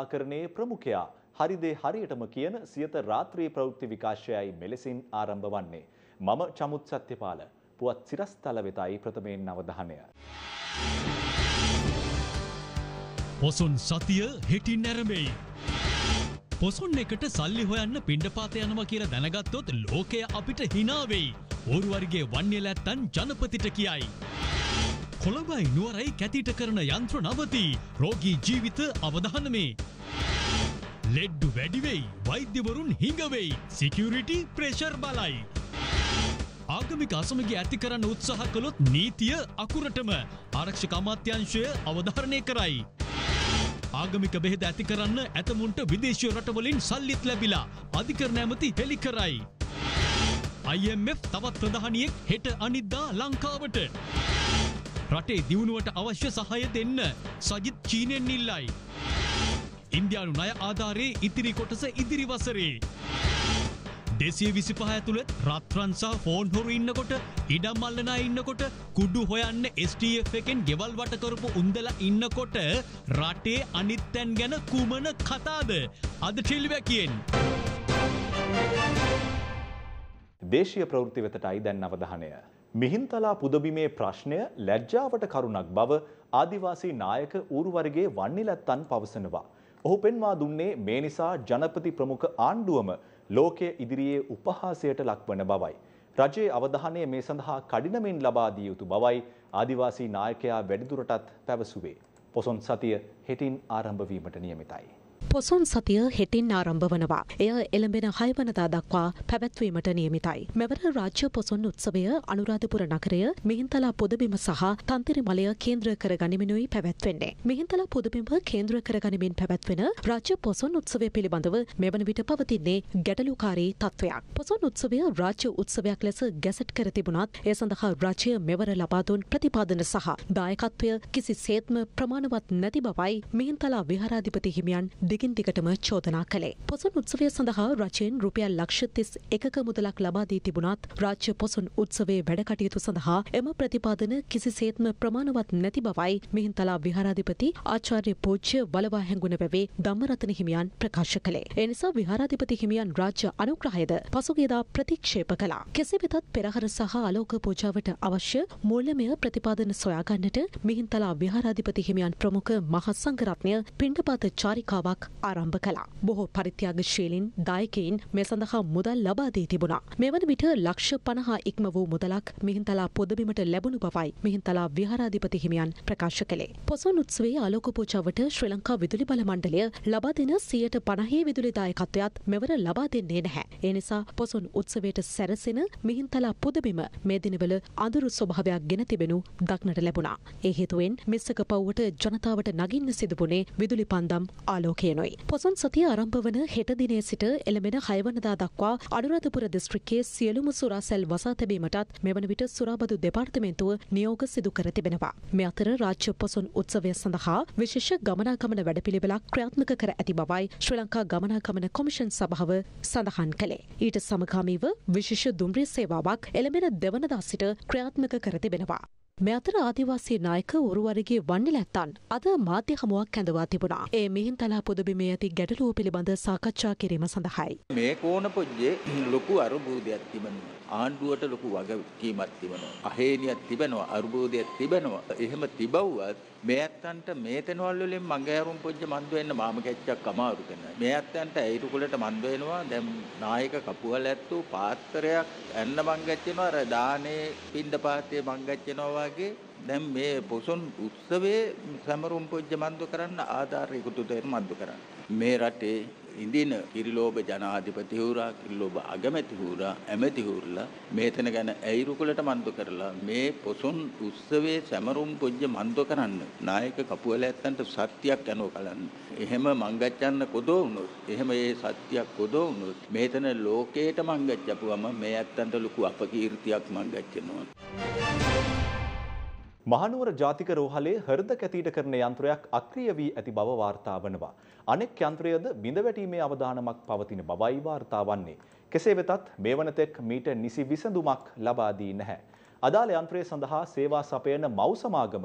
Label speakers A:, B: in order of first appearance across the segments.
A: වාර්තාකරණයේ ප්‍රමුඛයා හරිදේ හරියටම කියන සියත රාත්‍රී ප්‍රවෘත්ති විකාශයයි මෙලෙසින් ආරම්භ වන්නේ. මම චමුත් සත්‍යපාල පුවත් සිරස්තල වෙතයි ප්‍රථමයෙන් අවධානය.
B: පොසොන් සතිය හෙටි නැරඹෙයි. පොසොන් එකට සල්ලි හොයන්න පිණ්ඩපාත යනවා කියලා දැනගත්තොත් ලෝකය අපිට හිනාවෙයි. ඕරුවර්ගේ වන්‍යලැත්තන් ජනපතිට කියයි. කොළඹයි නුවරයි කැතිට කරන යන්ත්‍ර නවති. රෝගී ජීවිත අවධානමේ ලෙඩ්ඩු වැඩිවෙයි වෛද්‍යවරුන් හිඟවෙයි සිකියරිටි ප්‍රේශර් බලයි. ආගමික අසමගේ ඇති කරන්න උත්සාහ කළොත් නීතිය අකුරටම ආරක්ෂක අමාත්‍යංශය අවධාරණය කරයි. ආගමික බෙහෙද ඇති කරන්න ඇතමුන්ට විදේශය රටවලින් සල්ලිත් ලැබිලා අධිකරණ ඇමති හෙළි කරයි. IMF තවත් ප්‍රධානියෙක් හෙට අනිද්දා ලංකාවට. රටේ දියුණුවට අවශ්‍ය සහය දෙන්න සජිත් චීනෙන් ඉල්ලයි. ඉන්දයානු නය ආධාරයේ ඉතිරි කොටස ඉදිරි වසරේ. දෙසිය විසිපහ ඇතුළ රත්්‍රන්සා ෆෝන් හොරු ඉන්නකොට ඉඩම් අල්ලනා ඉන්නකොට කුඩු හොයන්න ස්ටF එකෙන් ගෙවල් වටකරපු උන්දල ඉන්නකොට රටේ අනිත්තැන් ගැන කුමන කතාද අද ටිල්වැකෙන්.
A: දේශය ප්‍රවෘති වෙතටයි දැන් අවධානය. මිහින්තලා පුදබිමේ ප්‍රශ්නය ලැජ්ජාවට කරුණක් බව ආදිවාසී නායක ඌරුවරගේ වන්නේ ලැත්තන් පවසනවා. ඔහු පෙන්වා දුන්නේ මේ නිසා ජනපති ප්‍රමුඛ ආණ්ඩුවම ලෝකය ඉදිරියේ උපහාසයට ලක්වන බවයි. රජයේ අවධානය මේ සඳහා කඩිනමින් ලබා දිය යුතු බවයි ආදිවාසී නායකයා වැඩිදුරටත් පැවසුවේ. පොසොන් සතිය හෙටින් ආරම්භ වීමට නියමිතයි.
C: පොසොන් සතිය හෙටින් ආරම්භ වනවා. එය එළඹෙන හයවනදා දක්වා පැවැත්වීමට නියමිතයි. මෙවර රාජ්‍ය පොසොන් උත්සවය අනුරාධපුර නගරය මිහින්තලා පොදබිම සහ තන්තිරි මලය කේන්ද්‍ර කර ගනිමිනුයි පැවැත්වෙන්නේ. මිහින්තලා පොදබිම කේන්ද්‍ර කර ගනිමින් පැවැත්වෙන රාජ්‍ය පොසොන් උත්සවය පිළිබඳව මෙවන විට පවතින්නේ ගැටලුකාරී තත්ත්වයක්. පොසොන් උත්සවය රාජ්‍ය උත්සවයක් ලෙස ගැසට් කර තිබුණත් ඒ සඳහා රාජ්‍ය මෙවර ලබාදුන් ප්‍රතිපාදන සහ දායකත්වය කිසිසේත්ම ප්‍රමාණවත් නැති බවයි මිහින්තලා විහාරාධිපති හිමියන් දිග දිගින් දිගටම චෝදනා කළේ. පොසොන් උත්සවය සඳහා රජයෙන් රුපියල් ලක්ෂතිස් එකක මුදලක් ලබාදී තිබුණත් රාජ්‍ය පොසොන් උත්සවේ වැඩකටයුතු සඳහා එම ප්‍රතිපාදන කිසිසේත්ම ප්‍රමාණවත් නැති බවයි මිහින්තලා විහාරාධිපති ආචාර්ය පූජ්‍ය වලවා හැඟුණ වැවේ ධම්මරතන හිමියන් ප්‍රකාශ කළේ. එනිසා විහාරාධිපති හිමියන් රාජ්‍ය අනුග්‍රහයද පසුගියදා ප්‍රතික්ෂේප කළා. කෙසේ වෙතත් පෙරහර සහ අලෝක පූජාවට අවශ්‍ය මූල්‍යමය ප්‍රතිපාදන සොයාගන්නට මිහින්තලා විහාරාධිපති හිමියන් ප්‍රමුඛ මහත් සංඝරත්නය පිණ්ඩපාත චාරිකාවක් ආරම්භ කළා. බොහෝ පරිත්‍යාගශීලින් දායකයින් මේ සඳහා මුදල් ලබා දී තිබුණා. මෙවන විට ලක්ෂ 50 ඉක්ම වූ මුදලක් මිහින්තලා පොදබිමට ලැබුණු බවයි මිහින්තලා විහාරාධිපති හිමියන් ප්‍රකාශ කළේ. පොසොන් උත්සවයේ ආලෝක පූජාවට ශ්‍රී ලංකා විදුලි බල මණ්ඩලය ලබා දෙන 150 විදුලි දායකත්වයක් මෙවර ලබා දෙන්නේ නැහැ. ඒ නිසා පොසොන් උත්සවයට සැරසෙන මිහින්තලා පොදබිම මේ දිනවල අඳුරු ස්වභාවයක් ගෙන තිබෙනු දක්නට ලැබුණා. ඒ හේතුවෙන් මෙස්සක පව්වට ජනතාවට නගින්න සිදුවුණේ විදුලි පන්දම් ආලෝකයනො. යනුයි. පොසොන් සතිය ආරම්භ වන හෙට දිනේ සිට එළඹෙන හයවනදා දක්වා අනුරාධපුර දිස්ත්‍රික්කයේ සියලුම සුරාසැල් වසා තැබීමටත් මෙවන විට සුරාබදු දෙපාර්තමේන්තුව නියෝග සිදු කර තිබෙනවා. මේ අතර රාජ්‍ය පොසොන් උත්සවය සඳහා විශේෂ ගමනාගමන වැඩපිළිවෙලක් ක්‍රියාත්මක කර ඇති බවයි ශ්‍රී ලංකා ගමනාගමන කොමිෂන් සභාව සඳහන් කළේ. ඊට සමගාමීව විශේෂ දුම්රිය සේවාවක් එළඹෙන දෙවනදා සිට ක්‍රියාත්මක කර තිබෙනවා. මේ අතර ආදිවාසී නායක උරුවරගේ වන්නලැත්තන් අද මාධ්‍ය හමුවක් ඇඳවා තිබුණා. ඒ මිහින්තලා පොදබිමේ ඇති ගැටලුව පිළිබඳ සාකච්ඡා කිරීම සඳහායි.
D: මේ කෝණ පොජ්ජේ ලොකු අරුබුදයක් තිබෙනවා. ආණ්ඩුවට ලොකු වගකීමක් තිබෙනවා. අහේනියක් තිබෙනවා. අරුබුදයක් තිබෙනවා. එහෙම තිබවුවත් මේ ඇත්තන්ට මේ තෙනවල් වලින් මඟහැරුම් පොජ්ජ මන්ද වෙන්න මාම කැච්චක් අමාරු කෙනා. මේ ඇත්තන්ට ඇයිරු කුලට මන්ද වෙනවා. දැන් නායක කපුවල ඇත්තු පාත්‍රයක් ඇන්න මංගච්චෙනවා. අර දානේ පින්ඳ පාත්‍රයේ මංගච්චෙනවා වගේ. දැන් මේ පොසොන් උත්සවයේ සමරුම් පොජ්ජ මන්ද කරන්න ආධාර එකතු දෙන්න මන්ද කරන්න. මේ රටේ ඉඳින කිරිලෝභ ජනාධිපතිවරයා කිරිලෝභ අගමැතිවරයා ඇමැතිවරලා මේතන ගැන ඇයිරුකුලට මන්දු කරලා මේ පොසොන් උත්සවයේ සැමරුම් පොජ්ජ මන්දු කරන්න නායක කපුවල ඇත්තන්ට සත්‍යයක් යනෝ කලන්න එහෙම මංගච්ඡන්න කොදෝ වුණොත් එහෙම ඒ සත්‍යයක් කොදෝ වුණොත් මේතන ලෝකේට මංගච්ඡපුවම මේ ඇත්තන්ට ලොකු අපකීර්තියක් මංගච්ඡනවා
A: මහනුවර ජාතික රෝහලේ හෘද කැතීට කරන යන්ත්‍රයක් අක්‍රිය වී ඇති බව වාර්තා වනවා. අනෙක් යන්ත්‍රයද බිඳවැටීමේ අවධානමක් පවතින බවයි වාර්තා වන්නේ. කෙසේ වෙතත් මේ වනතෙක් මීට නිසි විසඳුමක් ලබා දී නැහැ. අදාළ යන්ත්‍රය සඳහා සේවා සපයන මව් සමාගම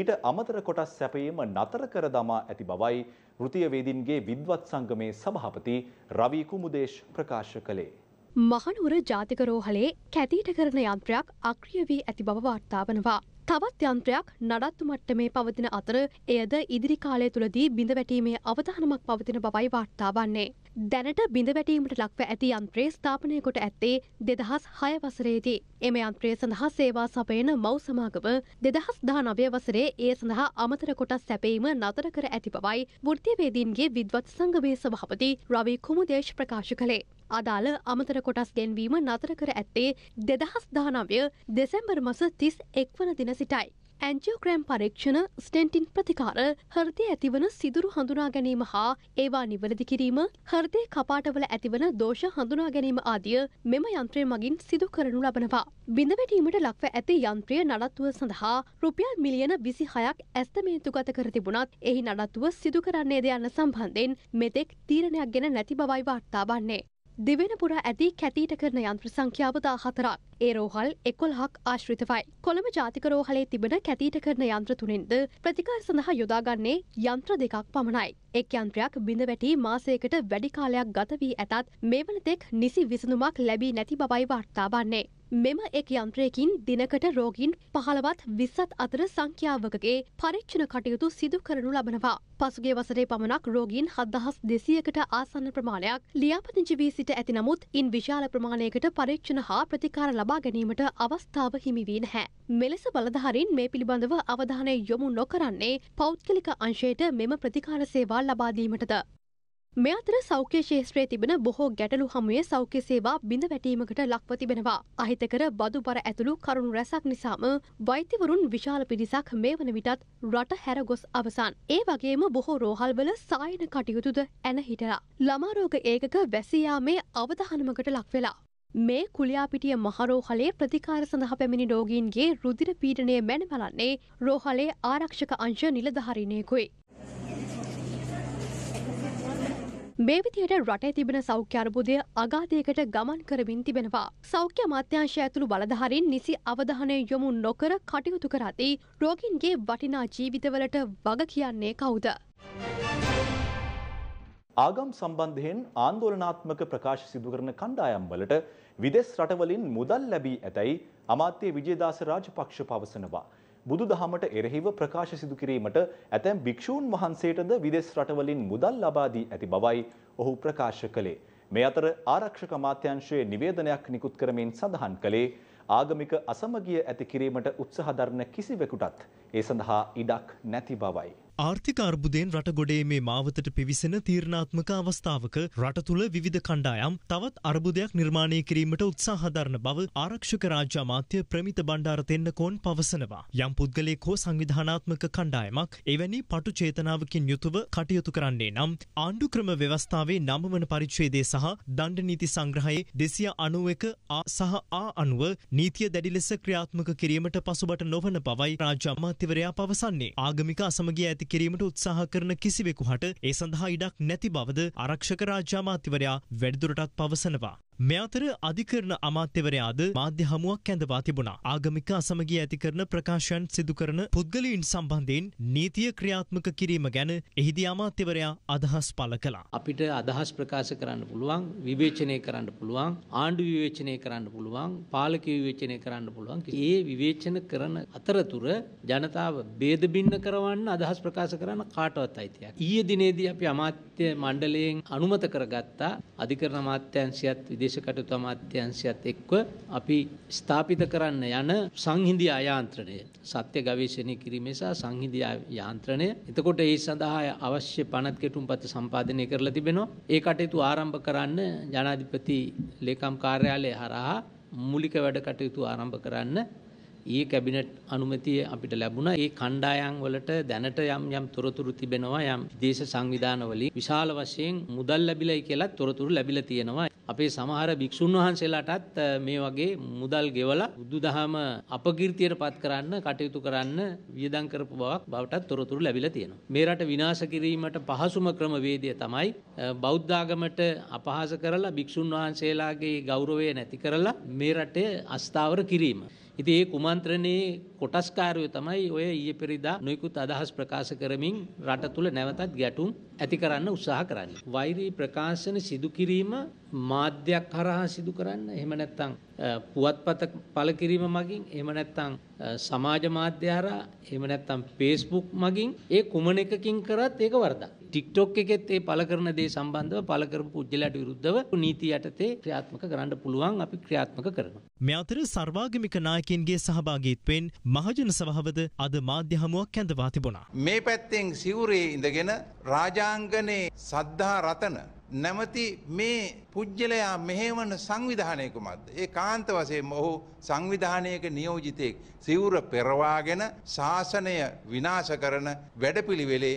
A: ඊට අමතර කොටස් සැපයීම නතර කර දමා ඇති බවයි වෘත්තීය වේදින්ගේ විද්වත් සංගමේ සභාපති රවි කුමුදේශ් ප්‍රකාශ කළේ.
E: මහනුවර ජාතික රෝහලේ කැතීට කරන යන්ත්‍රයක් අක්‍රිය වී ඇති බව වාර්තා වනවා. තවත් යන්ත්‍රයක් නඩත්තු මට්ටමේ පවතින අතර එයද ඉදිරි කාලය තුළදී බිඳ වැටීමේ අවධානමක් පවතින බවයි වාර්තා වන්නේ. දැනට බිඳවැටීමට ලක්ව ඇති යන්ත්‍රයේ ස්ථාපනය කොට ඇත්තේ දෙදහස් හය වසරේදී. එම යන්ත්‍රය සඳහා සේවා සපයන මව් සමාගම දෙදහස් දා නවය වසරේ ඒ සඳහා අමතර කොටස් සැපීම නතර කර ඇති බවයි වෘත්තිවේදීන්ගේ විද්වත් සංගමේ සභාපති රවි කුමුදේශ් ප්‍රකාශ කළේ. අදාළ අමතර කොටස් ගැන්වීම නතර කර ඇත්තේ දෙදහස් දානව්‍ය දෙසැම්බර් මස තිස් එක්වන දින සිටයි. ඇන්ජෝග්‍රෑම් පරීක්ෂණ ස්ටෙන්ටින් ප්‍රතිකාර හෘදය ඇතිවන සිදුරු හඳුනා ගැනීම හා ඒවා නිවැරදි කිරීම හෘදය කපාටවල ඇතිවන දෝෂ හඳුනා ගැනීම ආදිය මෙම යන්ත්‍රය මගින් සිදු කරනු ලබනවා. බිඳවැටීමට ලක්ව ඇති යන්ත්‍රය නඩත්තුව සඳහා රුපියල් මිලියන විසි හයක් ඇස්තමේන්තු ගත කර තිබුණත් එහි නඩත්තුව සිදු කරන්නේ ද යන්න සම්බන්ධයෙන් මෙතෙක් තීරණයක් ගැන නැති බවයි වාර්තා වන්නේ. දිවෙනපුර ඇති කැතීට කරන යන්ත්‍ර සංඛ්‍යාවතා හතරක්. ඒ රෝහල් එකොල් හක් ආශ්‍රිතවයි. කොළඹ ජාතික රෝහලේ තිබෙන කැතීට කරන යන්ත්‍ර තුනෙන්ද ප්‍රතිකාර සඳහා යොදාගන්නේ යන්ත්‍ර දෙකක් පමණයි. එක් යන්ත්‍රයක් බිඳ වැටී මාසයකට වැඩිකාලයක් ගත වී ඇතත් මේ වනතෙක් නිසි විසඳුමක් ලැබී නැති බවයි වාර්තා වන්නේ. මෙම එක් යන්ත්‍රයකින් දිනකට රෝගීන් පහළවත් විස්සත් අතර සංඛ්‍යාවකගේ පරීක්ෂණ කටයුතු සිදු කරනු ලබනවා. පසුගේ වසරේ පමණක් රෝගීන් හත්දහස් දෙසියකට ආසන්න ප්‍රමාණයක් ලියාපදිංචි වී සිට ඇති නමුත් ඉන් විශාල ප්‍රමාණයකට පරීක්ෂණ හා ප්‍රතිකාර ලබා ගැනීමට අවස්ථාව හිමිවී නැහැ. මෙලෙස බලධහරින් මේ පිළිබඳව අවධානය යොමු නොකරන්නේ පෞද්ගලික අංශයට මෙම ප්‍රතිකාර සේවා ලබාදීමටද. මේ අතර සෞඛ්‍ය ශේත්‍රයේ තිබෙන බොහෝ ගැටලු හමුවේ සෞඛ්‍ය සේවා බිඳ වැටීමකට ලක්ව තිබෙනවා. අහිතකර බදු බර ඇතුළු කරුණු රැසක් නිසාම වෛද්‍යවරුන් විශාල පිරිසක් මේ වන විටත් රට හැරගොස් අවසන්. ඒ වගේම බොහෝ රෝහල්වල සායන කටයුතුද ඇන හිටලා. ළමාරෝග ඒකක වැසියාමේ අවධහනමකට ලක්වෙලා. මේ කුලයාපිටිය මහරෝහලේ ප්‍රතිකාර සඳහා පැමිණි රෝගීන්ගේ රුදිර පීඩනය මැන බලන්නේ රෝහලේ ආරක්ෂක අංශ නිලධහරිණයකුයි. මේ විදියට රටේ තිබෙන සෞඛ්‍ය අර්බුදය අගාධයකට ගමන් කරමින් තිබෙනවා. සෞඛ්‍ය අමාත්‍යාංශය ඇතුළු බලධාරීන් නිසි අවධානය යොමු නොකර කටයුතු කර ඇති රෝගීන්ගේ වටිනා ජීවිතවලට වග කියන්නේ කවුද?
A: ආගම් සම්බන්ධයෙන් ආන්දෝලනාත්මක ප්‍රකාශ සිදු කරන කණ්ඩායම් වලට විදෙස් රටවලින් මුදල් ලැබී ඇතැයි අමාත්‍ය විජේදාස රාජපක්ෂ පවසනවා. බුදු දහමට එරෙහිව ප්‍රකාශ සිදු කිරීමට ඇතැම් භික්ෂූන් වහන්සේටද විදෙස් රටවලින් මුදල් ලබා දී ඇති බවයි ඔහු ප්‍රකාශ කළේ. මේ අතර ආරක්ෂක අමාත්‍යාංශයේ නිවේදනයක් නිකුත් කරමින් සඳහන් කළේ ආගමික අසමගිය ඇති කිරීමට උත්සාහ දරන කිසිවෙකුටත් ඒ සඳහා ඉඩක් නැති බවයි.
F: ආර්ථික අර්බුදයෙන් රට ගොඩේ මේ මාවතට පිවිසෙන තීරණාත්මක අවස්ථාවක රට තුළ විවිධ කණ්ඩායම් තවත් අර්බුදයක් නිර්මාණය කිරීමට උත්සාහධරණ බව ආරක්ෂක රාජ්‍ය අමාත්‍ය ප්‍රමිත බණ්ඩාර තෙන්නකෝන් පවසනවා. යම් පුද්ගලයෙක් හෝ සංවිධානාත්මක කණ්ඩායමක් එවැනි පටු චේතනාවකින් යුතුව කටයුතු කරන්නේ නම් ආණ්ඩු ක්‍රම ව්‍යවස්ථාවේ නමවන පරිච්ඡේදය සහ දණ්ඩ නීති සංග්‍රහයේ දෙසිය අනුවක සහ ආ අනුව නීතිය දැඩි ලෙස ක්‍රියාත්මක කිරීමට පසුබට නොවන බවයි රාජ්‍ය අමාත්‍යවරයා පවසන්නේ. ආගමික අසමගිය ඇති නැති කිරීමට උත්සාහ කරන කිසිවෙකු හට ඒ සඳහා ඉඩක් නැති බවද ආරක්ෂක රාජ්‍යාමාත්‍යවරයා වැඩිදුරටත් පවසනවා. මේ අතර අධිකරණ අමාත්‍යවරයාද මාධ්‍ය හමුවක් ඇඳවා තිබුණා. ආගමික අසමගිය ඇති කරන ප්‍රකාශයන් සිදු කරන පුද්ගලයන් සම්බන්ධයෙන් නීතිය ක්‍රියාත්මක කිරීම ගැන එහිදී අමාත්‍යවරයා අදහස් පළ කළා.
G: අපිට අදහස් ප්‍රකාශ කරන්න පුළුවන්, විවේචනය කරන්න පුළුවන්, ආණ්ඩු විවේචනය කරන්න පුළුවන්, පාලක විවේචනය කරන්න පුළුවන්. ඒ විවේචන කරන අතරතුර ජනතාව ભેද බින්න කරවන්න අදහස් ප්‍රකාශ ප්‍රකාශ කරන්න කාටවත් අයිතියක්. ඊයේ දිනේදී අපි අමාත්‍ය මණ්ඩලයෙන් අනුමත කරගත්තා අධිකරණ අමාත්‍යාංශයත් විදේශ කටයුතු අමාත්‍යාංශයත් එක්ව අපි ස්ථාපිත කරන්න යන සංහිඳිය යාන්ත්‍රණය සත්‍ය ගවේෂණය කිරීමේ සහ සංහිඳිය යාන්ත්‍රණය. එතකොට ඒ සඳහා අවශ්‍ය පනත් කෙටුම්පත් සම්පාදනය කරලා තිබෙනවා. ඒ කටයුතු ආරම්භ කරන්න ජනාධිපති ලේකම් කාර්යාලය හරහා මූලික වැඩ කටයුතු ආරම්භ කරන්න ඒ කැබිනට් අනුමැතිය අපිට ලැබුණ ඒ කණ්ඩායන් වලට දැනට යම් යම් තොරතුරු තිබෙනවා යම් දේශ සංවිධානවලින් විශාල වශයෙන් මුදල් ලැබිලයි කියලා තොරතුරු ලැබිල තියෙනවා. අපේ සමහර භික්‍ෂූන් වහන්සේලාටත් මේ වගේ මුදල් ගෙවලා බුදුදහම අපකීර්තියට පත් කරන්න කටයුතු කරන්න වියදම් කරපු බවක් බවටත් තොරතුරු ලැබිලා තියෙනවා. මේ රට විනාශ කිරීමට පහසුම ක්‍රමවේදය තමයි බෞද්ධාගමට අපහාස කරලා භික්‍ෂූන් වහන්සේලාගේ ගෞරවය නැති කරලා මේ රටේ අස්ථාවර කිරීම. ඉතින් ඒ කුමන්ත්‍රණයේ කොටස්කාරයෝ තමයි ඔය ඊයේ පෙරේදා නොයිකුත් අදහස් ප්‍රකාශ කරමින් රට තුල නැවතත් ගැටුම් ඇති කරන්න උත්සාහ කරන්නේ. වෛරී ප්‍රකාශන සිදු කිරීම මාධ්‍යයක් හරහා සිදු කරන්න. එහෙම නැත්නම් පුවත්පත පළ කිරීම මගින්, එහෙම නැත්නම් සමාජ මාධ්‍ය හරහා, එහෙම නැත්නම් Facebook මගින් ඒ කුමන එකකින් කරත් ඒක වරදක්. ටික්ටොක් එකෙත් ඒ පල කරන දේ සම්බන්ධව පලකරපු පුද්ගලට විරුද්ධව නීති යටතේ ක්‍රියාත්මක කරන්න පුළුවන් අපි ක්‍රියාත්මක කරන.
F: මෙ අතර සර්වාගමික නායකන්ගේ සහභාගීත්වෙන් මහජන සභාවද අද මාධ්‍යහමුවක් කැඳවා තිබුණා.
D: මේ පැත්තෙන් සිවුරේ ඉඳගෙන රාජාංගනයේ සද්ධා රතන නැමති මේ පුද්ගලයා මෙහෙවන සංවිධානයකුමත්. ඒ කාන්ත වසයෙන් ඔහු සංවිධානයක නියෝජිතයෙක් සිවුර පෙරවාගෙන ශාසනය විනාශ කරන වැඩපිළිවෙලේ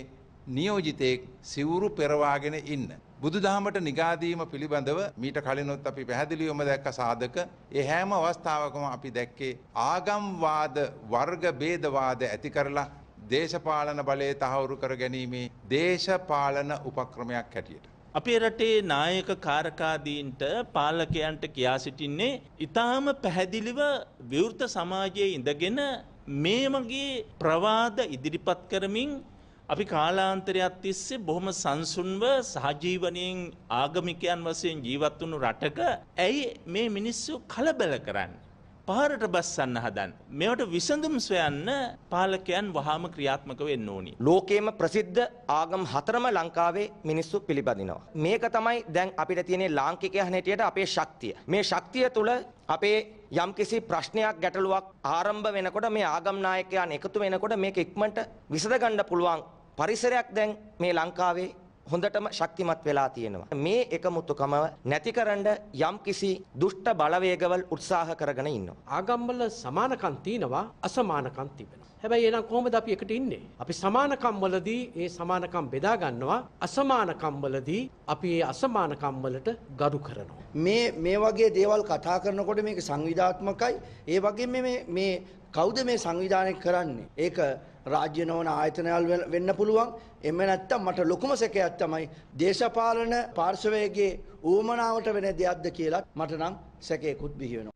D: නියෝජිතයෙක් සිවුරු පෙරවාගෙන ඉන්න. බුදුදහමට නිගාදීම පිළිබඳව මීට කලිනොත් අපි පැහැදිලිවම දැක්ක සාධක ඒ හැම අවස්ථාවකම අපි දැක්කේ ආගම්වාද වර්ග බේදවාද ඇති කරලා දේශපාලන බලය තහවුරු කර ගැනීමේ දේශපාලන උපක්‍රමයක් හැටියට. අපේ රටේ නායක කාරකාදීන්ට පාලකයන්ට කියා සිටින්නේ ඉතාම පැහැදිලිව විවෘත සමාජයේ ඉඳගෙන මේ මගේ ප්‍රවාද ඉදිරිපත් කරමින් අපි කාලාන්තරයක් තිස්සේ බොහොම සංසුන්ව සහජීවනයෙන් ආගමිකයන් වශයෙන් ජීවත් වුණු රටක ඇයි මේ මිනිස්සු කලබල කරන්නේ? පාරට බස්සන්න හදන්න. මේවට විසඳුම් සොයන්න පාලකයන් වහාම ක්‍රියාත්මක වෙන්න ඕනි. ලෝකේම ප්‍රසිද්ධ ආගම් හතරම ලංකාවේ මිනිස්සු පිළිපදිනවා. මේක තමයි දැන් අපිට තියෙන ලාංකිකයන් හැටියට අපේ ශක්තිය. මේ ශක්තිය තුළ අපේ යම්කිසි ප්‍රශ්නයක් ගැටලුවක් ආරම්භ වෙනකොට මේ ආගම් නායකයන් එකතු වෙනකොට මේක ඉක්මනට විසඳ ගන්න පුළුවන් පරිසරයක් දැන් මේ ලංකාවේ හොඳටම ශක්තිමත් වෙලා තියෙනවා. මේ එකමුතුකම නැතිකරන්න යම් කිසි දුෂ්ට බලවේගවල් උත්සාහ කරගෙන ඉන්නවා. ආගම්වල සමානකම් තියෙනවා අසමානකම් තිබෙනවා. හැබැයි එහෙනම් කොහොමද අපි එකට ඉන්නේ? අපි
G: සමානකම් වලදී ඒ සමානකම් බෙදා ගන්නවා. අසමානකම් වලදී අපි ඒ අසමානකම්
H: වලට ගරු කරනවා. මේ මේ වගේ දේවල් කතා කරනකොට මේක සංවිධාත්මකයි. ඒ වගේම මේ මේ කවුද මේ සංවිධානය කරන්නේ? ඒක රාජ්‍ය නොවන ආයතනවල වෙන්න පුළුවන්. එමෙ නැත්තම් මට ලොකුම සැකයක් තමයි දේශපාලන පාර්ශවයේගේ ඌමනාවට වෙන දෙයක්ද කියලා මට නම් සැකයකුත් බිහි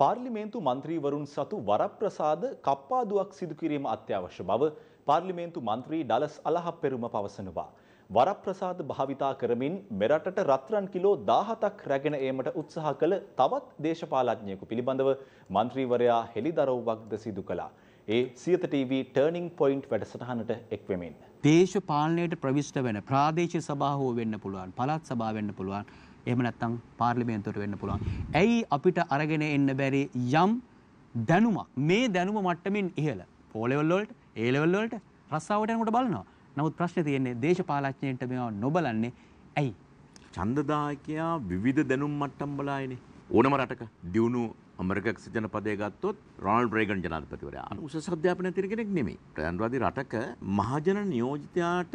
A: පාර්ලිමේන්තු මන්ත්‍රීවරුන් සතු වරප්‍රසාද කප්පාදුවක් සිදු කිරීම අත්‍යවශ්‍ය බව පාර්ලිමේන්තු මන්ත්‍රී ඩලස් අලහප්පෙරුම පවසනවා. වරප්‍රසාද භාවිතා කරමින් මෙරටට රත්රන් කිලෝ 17ක් රැගෙන ඒමට උත්සාහ කළ තවත් දේශපාලඥයෙකු පිළිබඳව മന്ത്രിවරයා හෙළිදරව්වක්ද සිදු කළා. ඒ සියත TV ටර්නින් පොයින්ට් වැඩසටහනට එක්වෙමින්.
B: දේශපාලනයට ප්‍රවිෂ්ට වෙන ප්‍රාදේශීය සභාව වෙන්න පුළුවන්, පළාත් සභාව වෙන්න පුළුවන්, එහෙම නැත්නම් පාර්ලිමේන්තුවට වෙන්න පුළුවන්. ඇයි අපිට අරගෙන එන්න බැරි යම් දැනුමක් මේ දැනුම මට්ටමින් ඉහළ පෝලෙවල් වලට, ඒ ලෙවල් වලට රස්සාවට යනකොට බලනවා. නමුත් ප්‍රශ්නේ තියෙන්නේ දේශපාලඥයන්ට මේවා නොබලන්නේ
I: ඇයි? ඡන්දදායකයා විවිධ දැනුම් මට්ටම් බලයිනේ. ඕනම රටක දියුණු අමරිකක් ජනපදය ගත්තොත් රොනල්ඩ් රේගන් ජනාධිපතිවරයා උසස් අධ්‍යාපන තිර කෙනෙක් නෙමෙයි. ප්‍රයන්වාදී රටක මහජන නියෝජිතයාට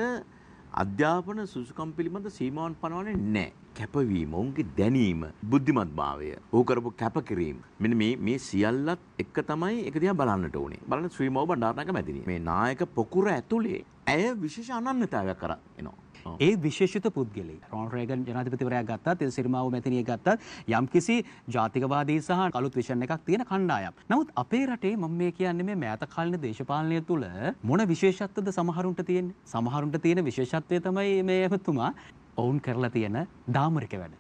I: අධ්‍යාපන සුසුකම් පිළිබඳ සීමාවන් පනවන්නේ නැහැ. කැපවීම, ඔවුන්ගේ දැනීම, බුද්ධිමත්භාවය, ඔහු කරපු කැපකිරීම. මෙන්න මේ මේ සියල්ලත් එක තමයි එක දිහා බලන්නට ඕනේ. බලන්න ශ්‍රීමව බණ්ඩාරනායක මැතිණිය. මේ නායක පොකුර ඇතුලේ ඇය විශේෂ අනන්‍යතාවයක් කරා එනවා. ඒ විශේෂිත
B: පුද්ගලෙයි. රොනල්ඩ් රේගන් ජනාධිපතිවරයා ගත්තත් ඒ සිරිමාව මෙතනිය ගත්තත් යම්කිසි ජාතිකවාදී සහ අලුත් විෂන් එකක් තියෙන කණ්ඩායම්. නමුත් අපේ රටේ මම මේ කියන්නේ මේ මෑත කාලින දේශපාලනය තුළ මොන විශේෂත්වද සමහරුන්ට තියෙන්නේ? සමහරුන්ට තියෙන විශේෂත්වය තමයි මේ එතුමා ඔවුන් කරලා තියෙන දාමරික වැඩ.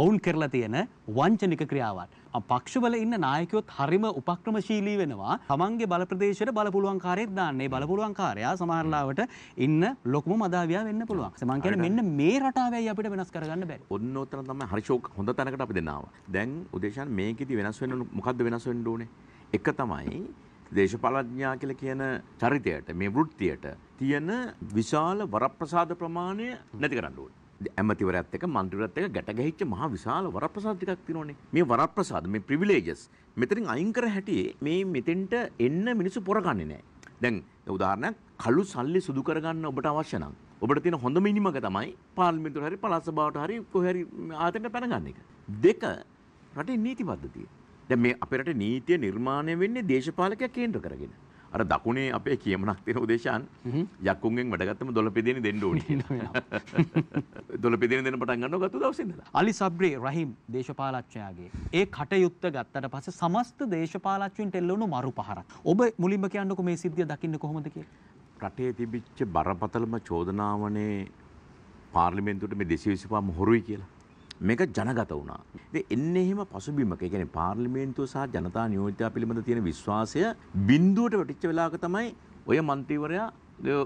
B: ඔවුන් කරලා තියෙන වංචනික ක්‍රියාවන්. පක්ෂවල ඉන්න නායකයොත් හරිම උපක්‍රමශීලී වෙනවා. තමන්ගේ බල ප්‍රදේශයට බල පුළුවන් කාර්යයක් දාන්නේ. බල පුළුවන් කාර්යයා සමහරලාවට ඉන්න ලොකුම මදාවියා වෙන්න පුළුවන්. මං කියන්නේ මෙන්න මේ රටාවයි අපිට වෙනස් කරගන්න බැරි.
I: ඔන්න ඔතන තමයි හරිෂෝක් හොඳ තැනකට අපි දෙන්නවා. දැන් උදේශන් මේකෙදි වෙනස් වෙන්න මොකද්ද වෙනස් වෙන්න ඕනේ? එක තමයි දේශපාලඥා කියලා කියන චරිතයට මේ වෘත්තියට තියෙන විශාල වරප්‍රසාද ප්‍රමාණය නැති කරන්න ඕනේ. ඇමතිවරත් එක මන්ත්‍රීවරත් එක ගැටගැහිච්ච මහා විශාල වරප්‍රසාද ටිකක් තියෙනෝනේ. මේ වරප්‍රසාද මේ ප්‍රිවිලේජස් මෙතනින් අයින් කර හැටියේ මේ මෙතෙන්ට එන්න මිනිස්සු පොරගන්නේ නැහැ. දැන් උදාහරණයක් කළු සල්ලි සුදු කරගන්න ඔබට අවශ්‍ය නම් ඔබට තියෙන හොඳම ඉනිමක තමයි පාර්ලිමේන්තුවට හරි පළාත් සභාවට හරි කොහේ හරි ආතනට පැනගන්න එක. දෙක රටේ නීති පද්ධතිය. දැන් මේ අපේ රටේ නීතිය නිර්මාණය වෙන්නේ දේශපාලකයා කේන්ද්‍ර කරගෙන. අර දකුණේ අපේ කියමනක් තියෙන උදේශාන් යක්කුන්ගෙන් වැඩගත්තම දොළ පෙදෙනි දෙන්න ඕනි කියලා. දොළ පෙදෙනි දෙන්න පටන් ගන්නව ගත්ත දවසේ ඉඳලා.
B: අලි සබ්රේ රහීම් දේශපාලච්චයාගේ ඒ කටයුත්ත ගත්තට පස්සේ සමස්ත දේශපාලච්චුන්ට එල්ල වුණු මරු පහරක්. ඔබ මුලින්ම කියන්නකො මේ සිද්ධිය දකින්නේ කොහොමද කියලා.
I: රටේ තිබිච්ච බරපතලම චෝදනාවනේ පාර්ලිමේන්තුවට මේ 225 මොහොරුයි කියලා. මේක ජනගත වුණා. ඉතින් එන්නේ එහෙම පසුබිමක, ඒ කියන්නේ පාර්ලිමේන්තුව සහ ජනතා නියෝජිතයා පිළිබඳ තියෙන විශ්වාසය බිඳුවට වැටිච්ච වෙලාවක තමයි ඔය മന്ത്രിවරයා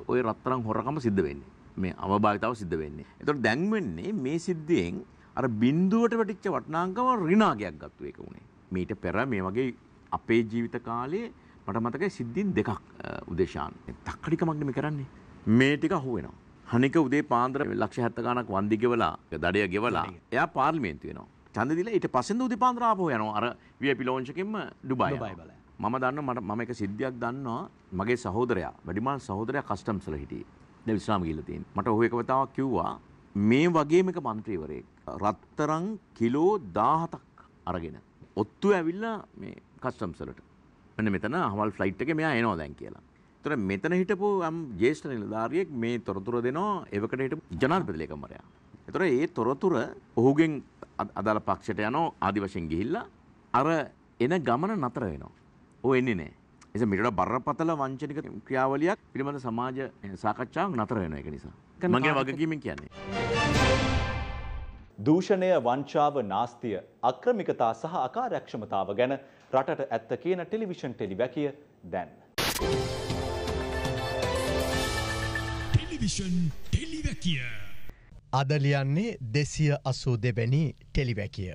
I: ඔය රත්තරන් හොරකම සිද්ධ වෙන්නේ. මේ අවභාවිතාව සිද්ධ වෙන්නේ. ඒතකොට දැන් වෙන්නේ මේ සිද්ධියෙන් අර බිඳුවට වැටිච්ච වටනාංගම ඍණාගයක් ගත්ත එක උනේ. මීට පෙර මේ වගේ අපේ ජීවිත කාලේ මට මතකයි සිද්ධීන් දෙකක් උදේශාන්. තක්කඩිකමක්නේ මේ කරන්නේ. මේ ටික අහුවෙනවා. හනික උදේ පාන්දර ලක්ෂ හැත්ත ගණක් වන්දි ගෙවලා දඩය ගෙවලා එයා පාර්ලිමේන්තු වෙනවා. ඡන්ද දීලා ඊට පස්සෙන්ද උදේ පාන්දර ආපහු යනවා. අර VIP ලොන්ච් එකෙන්ම ඩුබායි යනවා. මම දන්නවා මට මම එක සිද්ධියක් දන්නවා මගේ සහෝදරයා වැඩිමහල් සහෝදරයා කස්ටම්ස් වල හිටියේ. දැන් විශ්‍රාම ගිහලා තියෙනවා. මට ඔහු එක වතාවක් කිව්වා මේ වගේම එක മന്ത്രിවරයෙක් රත්තරන් කිලෝ 17ක් අරගෙන ඔත්තු ඇවිල්ලා මේ කස්ටම්ස් වලට. මෙන්න මෙතන අහවල් ෆ්ලයිට් එකේ මෙයා එනවා දැන් කියලා. තොර මෙතන හිටපු අම් ජේෂ්ඨ නිලධාරියෙක් මේ තොරතුර දෙනවා එවකට හිටපු ජනාධිපති ලේකම්වරයා. ඒතොර ඒ තොරතුර ඔහුගෙන් අදාළ පක්ෂයට යනවා ආදි වශයෙන් ගිහිල්ලා අර එන ගමන නතර වෙනවා. ඔව් එන්නේ නැහැ. එසේ මිට බරපතල වංචනික ක්‍රියාවලියක් පිළිබඳ සමාජ සාකච්ඡාවක් නතර වෙන එක නිසා. මගේ වගකීමෙන් කියන්නේ. දූෂණය වංචාව නාස්තිය අක්‍රමිකතා සහ
A: අකාර්යක්ෂමතාව ගැන රටට ඇත්ත කියන ටෙලිවිෂන් ටෙලිවැකිය දැන්.
J: ටෙලිවිෂන් ටෙලිවැකිය.
H: අදලියන්නේ දෙසිය අසූ දෙවැනි ටෙලිවැකිය.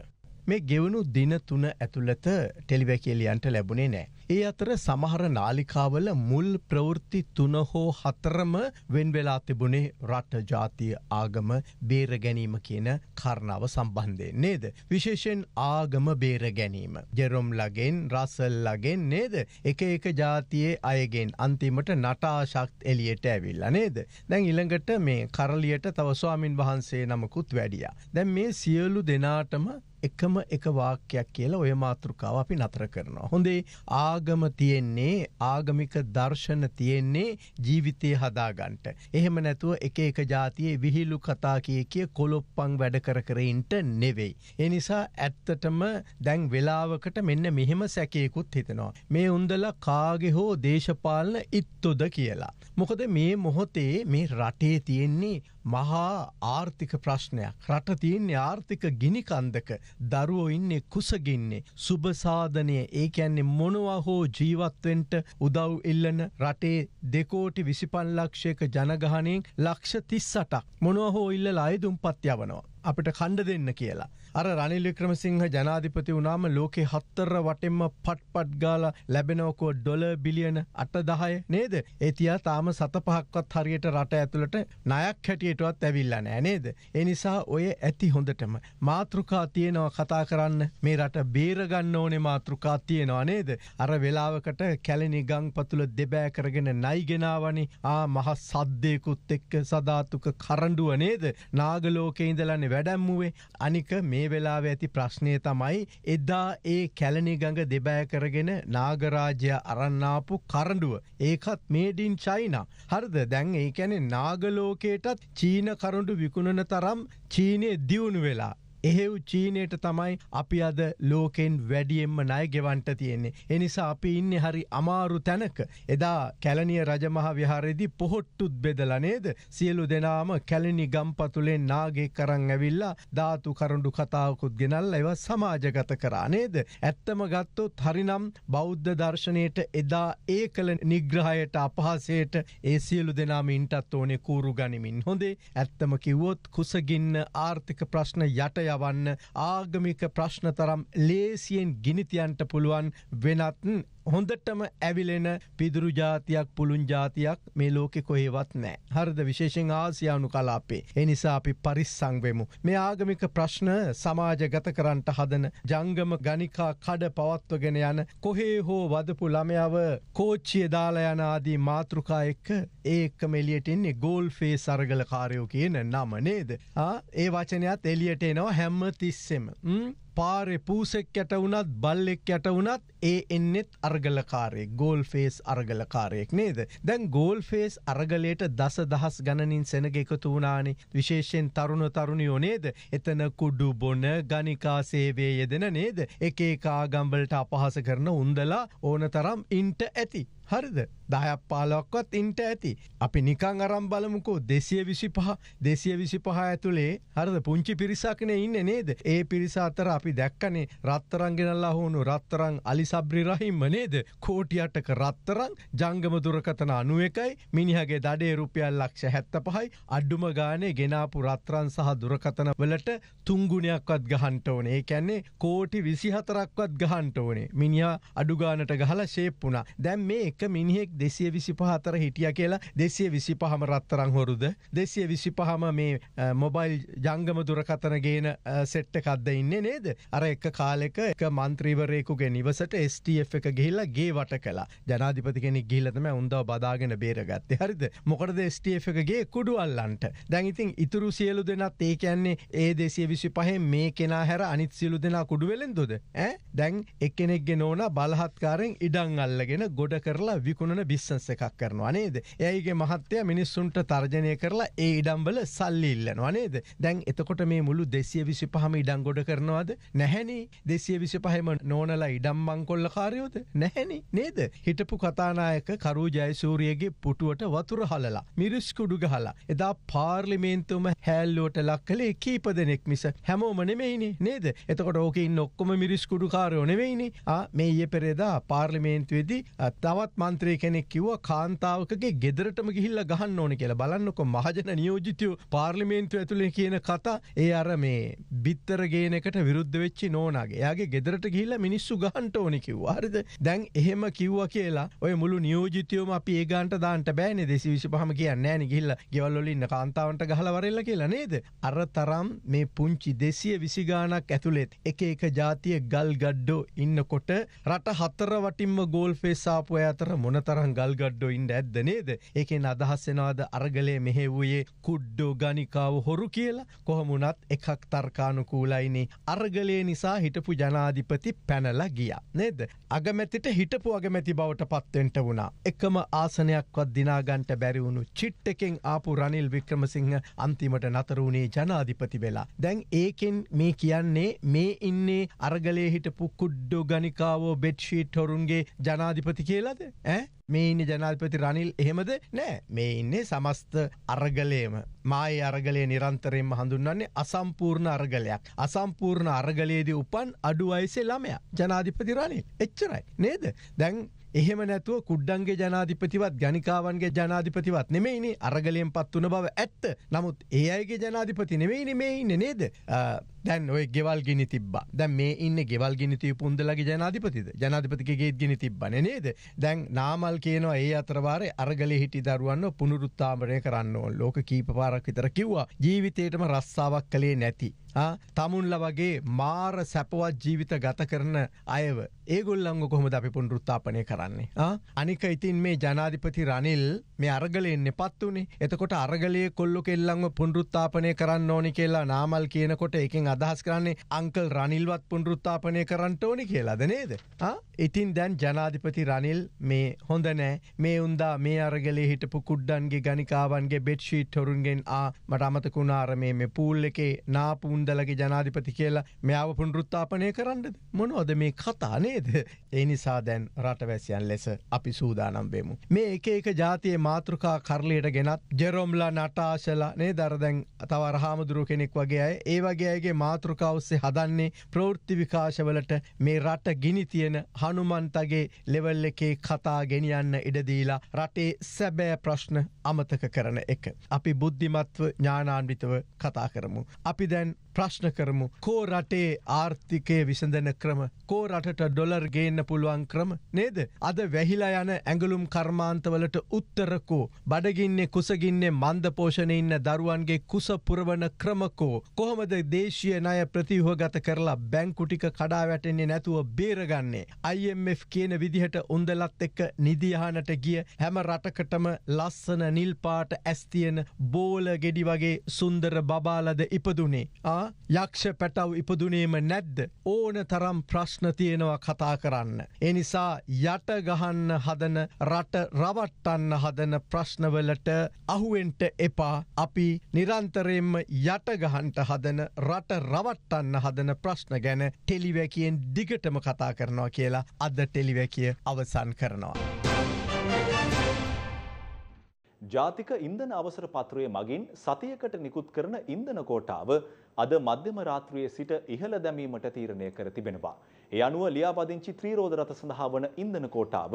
H: මේ ගෙවුණු දින තුන ඇතුළත ටෙලිවැකේලියන්ට ලැබුණේ නෑ. ඒ අතර සමහර නාලිකාවල මුල් ප්‍රවෘත්ති තුන හෝ හතරම වෙන්වෙලා තිබුණේ රට ජාතිය ආගම බේර ගැනීම කියන කරණාව සම්බන්ධයෙන් නේද. විශේෂෙන් ආගම බේර ගැනීම. ජෙරොම් ලගෙන් රසල් ලගෙන් නේද එක එක ජාතියේ අයගෙන් අන්තිමට නටාශක්ත් එලියට ඇවිල්ල නේද. දැන් ඉළඟට මේ කරලියට තවස්වාමින් වහන්සේ නමකුත් වැඩිය. දැන් මේ සියලු දෙනාටම එකම එක වාක්‍යයක් කියලා ඔය මාතෘකාව අපි නතර කරනවා. හොඳේ ආගම තියෙන්නේ ආගමික දර්ශන තියෙන්නේ ජීවිතය හදාගන්ට. එහෙම නැතුව එක එක ජාතියේ විහිලු කතා කිය කිය කොලොප්පං වැඩ කර කරයින්ට නෙවෙයි. එනිසා ඇත්තටම දැන් වෙලාවකට මෙන්න මෙහෙම සැකයකුත් හිතනවා. මේ උන්දල කාගෙ හෝ දේශපාලන ඉත්තොද කියලා. මොකද මේ මොහොතේ මේ රටේ තියෙන්නේ මහා ආර්ථික ප්‍රශ්නයක් රට තියන්නේ ආර්ථික ගිනිකන්දක දරුවෝ ඉන්නේ කුසගින්නේ සුබ සාධනය ඒ කියන්නේ මොනවා හෝ ජීවත්වෙන්ට උදව් ඉල්ලන රටේ දෙකෝටි විසිපන් ලක්ෂයක ජනගහනයෙන් ලක්ෂ තිස්සටක් මොනවා හෝ ඉල්ල අයදුම්පත් යවනවා අපිට කණ්ඩ දෙන්න කියලා අර රනිල් වික්‍රමසිංහ ජනාධිපති වුණාම ලෝකේ හතර වටෙන්ම පට්පට් ගාලා ලැබෙනවකෝ ඩොලර් බිලියන 8-10 නේද? ඒ තියා තාම සත පහක්වත් හරියට රට ඇතුළට ණයක් හැටියටවත් ඇවිල්ලා නැහැ නේද? ඒ නිසා ඔය ඇති හොඳටම මාතෘකා තියෙනවා කතා කරන්න මේ රට බේර ගන්න ඕනේ මාතෘකා තියෙනවා නේද? අර වෙලාවකට කැලණි ගංපතුල දෙබෑ කරගෙන නයිගෙනාවනේ ආ මහ සද්දේකුත් එක්ක සදාතුක කරඬුව නේද? නාග ලෝකේ ඉඳලානේ වැඩම්මුවේ. අනික මේ මේ වෙලාව ඇති ප්‍රශ්නය තමයි එදා ඒ කැලනි ගඟ දෙබෑ කරගෙන නාගරාජ්‍ය අරන්නාපු කරඩුව ඒකත් මේඩින් චයිනා හරිද දැන් ඒ කැනෙ නාගලෝකයටත් චීන කරුඩු විකුණන තරම් චීනය දියුණු වෙලා එහෙව් චීනයට තමයි අපි අද ලෝකෙන් වැඩියෙන්ම ණය ගෙවන්ට තියෙන්නේ. එනිසා අපි ඉන්න හරි අමාරු තැනක. එදා කැලනිය රජමහ විහාරෙදි පොහොට්ටුත් බෙදලනේද සියලු දෙනාම කැලනි ගම්පතුලෙන් නාගේ කරං ඇවිල්ලා ධාතු කරඩු කතාවකුත් ගෙනල් එව සමාජගත කරානේද. ඇත්තම ගත්තොත් හරිනම් බෞද්ධ දර්ශනයට එදා ඒ කළ නිග්‍රහයට අපහසයට ඒ සියලු දෙනාම ඉන්ටත් ඕනේ කූරු ගනිමින් හොඳේ ඇත්තම කිව්වොත් කුසගින්න ආර්ථික ප්‍රශ්න යට යවන්න ආගමික ප්‍රශ්න තරම් ලේසියෙන් ගිනිතියන්ට පුළුවන් වෙනත් හොඳටම ඇවිලෙන පිදුරු ජාතියක් පුළුන් ජාතියක් මේ ලෝකෙ කොහෙවත් නෑ. හරද විශේෂෙන් ආසියානු කලාපේ. එනිසා අපි පරිස්සංවෙමු. මේ ආගමික ප්‍රශ්න සමාජ ගත කරන්ට හදන ජංගම ගනිකා කඩ පවත්වගෙන යන කොහේ හෝ වදපු ළමයාව කෝච්චිය දාලයන ආදී මාතෘකා එක්ක ඒක මෙලියටෙන්නේ ගෝල් ෆේ සරගල කාරයෝ කියන නම නේද. ඒ වචනයක් එලියට එනවා හැම්ම තිස්සෙම. පාරෙ පූසෙක් යට වුණත් බල්ලෙක් යට වුණත් ඒ එන්නෙත් අර්ගලකාරයෙක් ගෝල් ෆේස් අර්ගලකාරයෙක් නේද. දැන් ගෝල් ෆේස් අරගලයට දස දහස් ගණනින් සෙනග එකතු වුණානේ විශේෂයෙන් තරුණ තරුණියෝ නේද. එතන කුඩු බොන ගනිකා සේවේ යෙදෙන නේද. එක ඒකාගම්වලට අපහස කරන උන්දලා ඕන තරම් ඉන්ට ඇති. හරිද දායක් පාලොක්කොත් ඉන්ට ඇති. අපි නිකං අරම් බලමුකෝ දෙසිය විසි පහ දෙසිය විසි පහ ඇතුළේ හරද පුංචි පිරිසක්න ඉන්න නේද. ඒ පිරිස අතර අපි දැක්කනේ රත්තරංගෙනල්ලා හුණු රත්තරං අලිසබ්‍රි රහිම්ම නේද. කෝටියටක රත්තරං ජංගම දුරකතන අනුව එකයි මිනිහගේ දඩේ රුපියල් ලක්ෂ හැත්ත පහයි අඩ්ඩුම ගානේ ගෙනාපු රත්තරන් සහ දුරකතන වලට තුංගුණයක්වත් ගහන්ට ඕනේ ඒ කැන්නේ කෝටි විසිහතරක්වත් ගහන්ට ඕනේ මිනිා අඩුගානට ගහලා ශේප්පුුණා දැම් මේ එක්ක මිනිහෙක් දෙසිය විසි පහතර හිටිය කියලා දෙසිය විසි පහම රත්තරං හොරුද දෙසිය විසි පහම මේ මොබයිල් ජංගම දුරකතන ගේන සෙට්ට කක්ද ඉන්න නේද අර එක කාලෙක එක මන්ත්‍රීවරයෙකුගේ නිවසට ස්ටF එක ගිහිල්ලා ගේ වට කලා ජනාධිපති කෙනෙක් ගිහිලතම උන්දව බදාගෙන බේරගත්ත හරිද මොකටද ස්ටF එකගේ කුඩුවල්ලන්ට දැන්ඉතින් ඉතුරු සියලු දෙනත් ඒකැන්නේ ඒ දෙසිය විසි පහ මේ කෙනා හැර අනිත් සිලු දෙනා කුඩුවෙලෙන් දොද ඇ දැන් එක්කෙනෙක්ගේ නෝන බලහත්කාරෙන් ඉඩං අල්ලගෙන ගොඩ කරලා කරලා විකුණන බිස්සන්ස එකක් කරනවා නේද. ඒයිගේ මහත්තය මිනිස්සුන්ට තර්ජනය කරලා ඒ ඉඩම්වල සල්ලිල්ලනවා නේද. දැන් එතකොට මේ මුළු දෙසිය විසි පහම ඉඩං ගොඩ කරනවාද නැහැනි දෙසිය විසි පහෙම නෝනලා ඉඩම් මංකොල්ල කාරයෝද නැහැනි නේද. හිටපු කතානායක කරු ජයසූරියගේ පුටුවට වතුර හලලා මිරිස්කුඩු ගහලා එදා පාර්ලිමේන්තුම හැල්ලෝට ලක් කලේ කීප දෙනෙක් මිස හැමෝම නෙමෙයිනි නේද එතකොට ඕකින් ඔක්කොම මිරිස්කුඩු කාරයෝ නෙවෙයිනි මේ ඒ පෙරෙදා පාර්ලිමේන්තුවේදී තවත් මන්ත්‍රය කෙනෙක් කිව කාන්තාවකගේ ගෙදරටම ගිහිල්ල ගහන්න ඕන කියලා බලන්නකො මහජන නියෝජිතයෝ පාර්ලිමේන්තු ඇතුළේ කියන කතා ඒ අර මේ බිත්තරගේනකට විරුද්ධ වෙච්චි නෝනගේ යාගේ ගෙදරට ගිල්ල මිනිස්සු ගහන්ට ඕනි කිව් අරිද දැන් එහෙම කිව්ව කියලා ඔය මුළු නියෝජිතයෝම අපි ඒගන්ට දාන්ට බෑන දෙසි විශ පහම කියන්න ෑන ගිල්ල ගෙවල්ලොලින්න කාන්තාවන්ට ගහලවරල්ල කියලා නේද අර තරම් මේ පුංචි දෙසිය විසිගානක් ඇතුළෙත් එක එක ජාතිය ගල් ගඩ්ඩෝ ඉන්නකොට රට හත්තර වටින්ම ගෝල් ෆේසාපුය අතර අර මොනතරං ගල්ගඩ්ඩෝ ඉන්ඩ ඇද්ද නේද ඒකෙන් අදහස්සෙනවාද අරගලේ මෙහෙවූයේ කුඩ්ඩෝ ගනිකාව හොරු කියලා කොහමුණත් එකක් තර්කානුකූලයිනේ අර්ගලය නිසා හිටපු ජනාධිපති පැනලා ගිය නේද අගමැතිට හිටපු අගමැති බවට පත්වෙන්ට වුණා එකම ආසනයක්වත් දිනාගන්ට බැරිවුණු චිට්ටකෙන් ආපු රනිල් වික්‍රමසිංහ අන්තිමට නතරුණේ ජනාධිපති වෙලා දැන් ඒකෙන් මේ කියන්නේ මේ ඉන්නේ අර්ගලේ හිටපු කුඩ්ඩෝ ගනිකාවෝ බෙට්ෂීට් හොරුන්ගේ ජනාධිපති කියලාද මේ ඉන්න ජනාල්පති රනිල් එහෙමද නෑ මේ ඉන්නේ සමස්ත අර්ගලයම මායි අරගලය නිරන්තරයෙන්ම හඳුන්වන්නේ අසම්පූර්ණ අර්ගලයක් අසම්පූර්ණ අර්ගලයේදී උපන් අඩු අයිසේ ළමයා ජනාධිපති රනිල් එච්චරයි නේද දැන් එහෙම නැතුව කුඩ්ඩන්ගේ ජනාධිපතිවත් ගනිකාවන්ගේ ජනාධිපතිවත් නෙමෙයිනි අරගලයෙන් පත් වන බව ඇත්ත නමුත් ඒ අයගේ ජනාධිපති නෙමෙයිනි මේ ඉන්න නේද දැන් ඔය ගෙවල් ගිනි තිබ්බා දැන් මේ ඉන්න ගෙවල් ගිනිතිය පුන්දලගේ ජනාධිපතිද ජනාධිපතිකගේත් ගිනි තිබන නේද දැන් නාමල් කියනවා ඒ අතරවාරය අරගල හිටි දරුවන්න පුනරුත්තාමරය කරන්න ලෝක කීප පාරක් විතර කිව්වා ජීවිතයටම රස්සාවක් කළේ නැති තමුන්ල වගේ මාර සැපවත් ජීවිත ගත කරන අයව ඒගොල්ලංග කොහොම අපි පුන්රුත්තාපනය කරන්නේ. අනික ඉතින් මේ ජනාධිපති රනිල් මේ අරගලෙන්න්න පත් වනේ එතකොට අරගලය කොල්ලු කෙල්ලංව පුන්රුත්තාපනය කරන්න ඕනි කියලා නාමල් කියනකොට එකින් ඉතින් අදහස් කරන්නේ අංකල් රනිල්වත් පුනරුත්තාපනය කරන්නට ඕනි කියලාද නේද. ඉතින් දැන් ජනාධිපති රනිල් මේ හොඳ නෑ මේ උන්දා මේ අරගලේ හිටපු කුඩ්ඩන්ගේ ගනිකාවන්ගේ බෙඩ්ෂීට් හොරුන්ගෙන් ආ මට අමතකුණාරමේ මේ පූල් එකේ නාපුන්දලගේ ජනාධිපති කියලා මෙයාව පුනරුත්තාපනය කරන්නද මොනවද මේ කතා නේද. ඒ නිසා දැන් රටවැසියන් ලෙස අපි සූදානම් වෙමු. මේ එක එක ජාතිය මාතෘකා කරලයට ගෙනත් ජෙරොම්ලා නටාශලා නේ දරදැන් තවර හාමුදුරුව කෙනෙක් වගේ අය ඒ වගේගේ මාතෘකාව ඔස්සේ හදන්නේ ප්‍රවෘත්ති විකාශවලට මේ රට ගිනි තියෙන හනුමන්තගේ ලෙවල් එකේ කතා ගෙනියන්න ඉඩදීලා රටේ සැබෑ ප්‍රශ්න අමතක කරන එක. අපි බුද්ධිමත්ව ඥානාන්විතව කතා කරමු. අපි දැන් ප්‍රශ්න කරමු. කෝ රටේ ආර්ථිකය විසඳන ක්‍රම කෝ රටට ඩොලර් ගේන්න පුළුවන් ක්‍රම නේද. අද වැහිලා යන ඇඟලුම් කර්මාන්තවලට උත්තරකෝ බඩගින්නේ කුසගින්නේ මන්දපෝෂණ ඉන්න දරුවන්ගේ කුස පුරවන ක්‍රමකෝ. කොහොමද දේශය නය ප්‍රතිහෝගත කරලා බැංකුටික කඩා වැටෙන්නේ නැතුව බේරගන්නේ. IMF කියන විදිහට උන්දලත් එක්ක නිදිහානට ගිය හැම රටකටම ලස්සන නිල්පාට ඇස්තියෙන බෝල ගෙඩි වගේ සුන්දර බබාලද ඉපදුනේ. ආ නිසා යක්ෂ පැටව් ඉපදුනීම නැද්ද ඕන තරම් ප්‍රශ්න තියෙනවා කතා කරන්න. එනිසා යටගහන්න හදන රට රවට්ටන්න හදන ප්‍රශ්නවලට අහුවෙන්ට එපා අපි නිරන්තරයෙන්ම යටගහන්ට හදන රට රවට්ටන්න හදන ප්‍රශ්න ගැන ටෙලිවැකියෙන් දිගටම කතා කරනවා කියලා අද ටෙලිවැකිය අවසන් කරනවා.
A: ජාතික ඉන්ධන අවසර පත්‍රය මගින් සතියකට නිකුත් කරන ඉන්ධන කෝටාව අද මධ්‍යම රාත්‍රියේ සිට ඉහළ දැමීමට තීරණය කර තිබෙනවා. ඒ අනුව ලියාපදිංචි ත්‍රීරෝද රථ සඳහා වන ඉන්ධන කෝටාව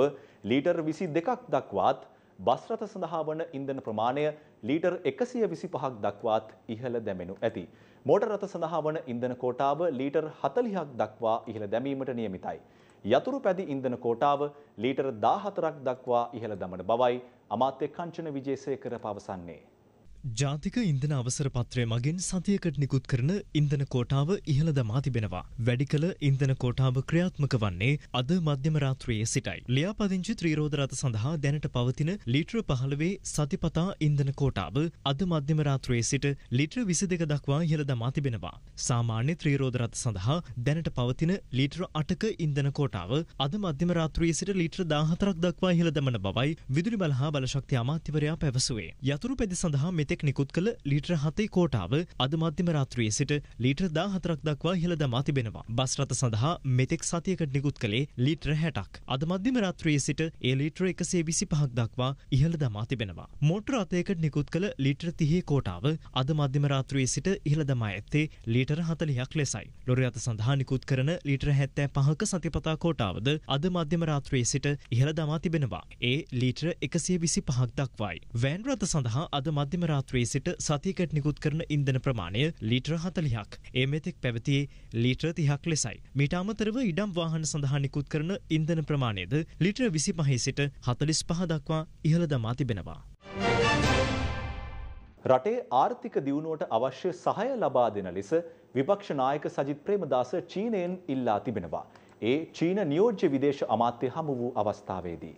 A: ලීටර් 22ක් දක්වාත් බස් රථ සඳහා වන ඉන්ධන ප්‍රමාණය ලීටර් 125ක් දක්වාත් ඉහළ දැමෙනු ඇති. මෝටර් රථ සඳහා වන ඉන්ධන කෝටාව ලීටර් 40ක් දක්වා ඉහළ දැමීමට නියමිතයි. යතුරු පැදි ඉන්ධන කෝටාව ලීටර 14ක් දක්වා ඉහළ දමන බවයි අමාත්‍ය කංචන විජේසේකර පවසන්නේ.
F: ජාතික ඉන්ධන අවසර පත්‍රය මගින් සතියකට නිකුත් කරන ඉන්ධන කෝටාව ඉහළ දමා තිබෙනවා. වැඩි කළ ඉන්ධන කෝටාව ක්‍රියාත්මක වන්නේ අද මධ්‍යම රාත්‍රියේ සිටයි. ලියාපදිංචි ත්‍රීරෝධ රථ සඳහා දැනට පවතින ලීටර 15 සතිපතා ඉන්ධන කෝටාව අද මධ්‍යම රාත්‍රියේ සිට ලීටර 22 දක්වා ඉහළ දමා තිබෙනවා. සාමාන්‍ය ත්‍රීරෝධ රථ සඳහා දැනට පවතින ලීටර 8ක ඉන්ධන කෝටාව අද මධ්‍යම රාත්‍රියේ සිට ලීටර 14ක් දක්වා ඉහළ දමන බවයි විදුලි බල හා බලශක්ති අමාත්‍යවරයා පැවසුවේ. යතුරු පෙද සඳහා මෙතෙක් මැතියෙක් නිකුත් කළ ලීටර හතේ කෝටාව අද මධ්‍යම රාත්‍රියේ සිට ලීටර දා හතරක් දක්වා ඉහළ දමා තිබෙනවා. බස් රථ සඳහා මෙතෙක් සතියකට නිකුත් කළේ ලීටර හැටක්. අද මධ්‍යම රාත්‍රියේ සිට ඒ ලීටර එකසේ විසි පහක් දක්වා ඉහළ දමා තිබෙනවා. මෝටර රථයකට නිකුත් කළ ලීටර තිහේ කෝටාව අද මධ්‍යම රාත්‍රියේ සිට ඉහළ දමා ඇත්තේ ලීටර හතලිහක් ලෙසයි. ලොරි අත සඳහා නිකුත් කරන ලීටර හැත්තෑ පහක සතිපතා කෝටාවද අද මධ්‍යම රාත්‍රියේ සිට ඉහළ දමා තිබෙනවා. ඒ ලීටර එකසිය විසි පහක් දක්වයි. වෑන් රථ සඳහා අද මධ්‍යම රාත්‍රියේ රාත්‍රයේ සිට සතියකට නිකුත් කරන ඉන්ධන ප්‍රමාණය ලීටර හතලිහක්. ඒ මෙතෙක් පැවතියේ ලීටර තිහක් ලෙසයි. මීට අමතරව ඉඩම් වාහන සඳහා නිකුත් කරන ඉන්ධන ප්‍රමාණයද ලිටර විසි පහහි සිට හතලිස් පහ දක්වා ඉහළ දමා තිබෙනවා.
A: රටේ ආර්ථික දියුණුවට අවශ්‍ය සහය ලබා දෙන ලෙස විපක්ෂ නායක සජිත් ප්‍රේමදාස චීනයෙන් ඉල්ලා තිබෙනවා. ඒ චීන නියෝජ්‍ය විදේශ අමාත්‍ය හමු වූ අවස්ථාවේදී.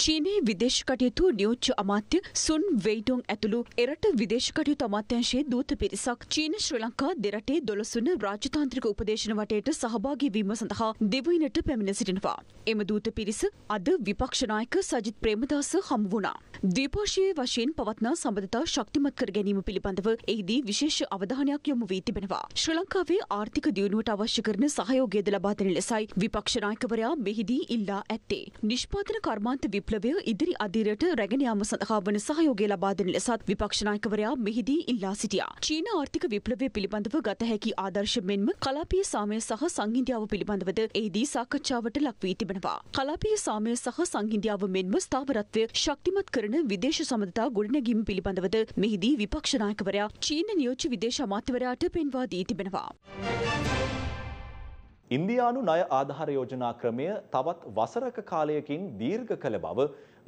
J: චීනයේ විදේශ කටයුතු නියෝච්ච අමාත්‍ය සුන් වෙයිඩොන් ඇතුළු එරට විදේශ කටයුතු අමාත්‍යංශයේ දූත පිරිසක් චීන ශ්‍රී ලංකා දෙරටේ දොළොස්වන රාජතාන්ත්‍රික උපදේශන වටයට සහභාගී වීම සඳහා දෙවයිනට පැමිණ සිටිනවා. එම දූත පිරිස අද විපක්ෂ නායක සජිත් ප්‍රේමදාස හමු වුණා. ද්විපාර්ශවයේ වශයෙන් පවත්නා සම්බන්ධතා ශක්තිමත් කර ගැනීම පිළිබඳව එහිදී විශේෂ අවධානයක් යොමු වී තිබෙනවා. ශ්‍රී ලංකාවේ ආර්ථික දියුණුවට අවශ්‍ය කරන සහයෝගයද ලබා දෙන ලෙසයි විපක්ෂ නායකවරයා මෙහිදී ඉල්ලා ඇත්තේ. නිෂ්පාදන කර්මාන්ත විප්ලවය ඉදිරි අදිරයට රැගෙන යාම සඳහා වන සහයෝගය ලබා දෙන ලෙසත් විපක්ෂ නායකවරයා මෙහිදී ඉල්ලා සිටියා. චීන ආර්ථික විප්ලවය පිළිබඳව ගත හැකි ආදර්ශ මෙන්ම කලාපීය සාමය සහ සංහිඳියාව පිළිබඳවද එහිදී සාකච්ඡාවට ලක් වී තිබෙනවා. කලාපීය සාමය සහ සංහිඳියාව මෙන්ම ස්ථාවරත්වය ශක්තිමත් කරන විදේශ සබඳතා ගොඩනැගීම පිළිබඳවද මෙහිදී විපක්ෂ නායකවරයා චීන නියෝජ්‍ය විදේශ අමාත්‍යවරයාට පෙන්වා දී තිබෙනවා.
A: ඉන්දියානු ණය ආධාර යෝජනා ක්‍රමය තවත් වසරක කාලයකින් දීර්ඝ කළ බව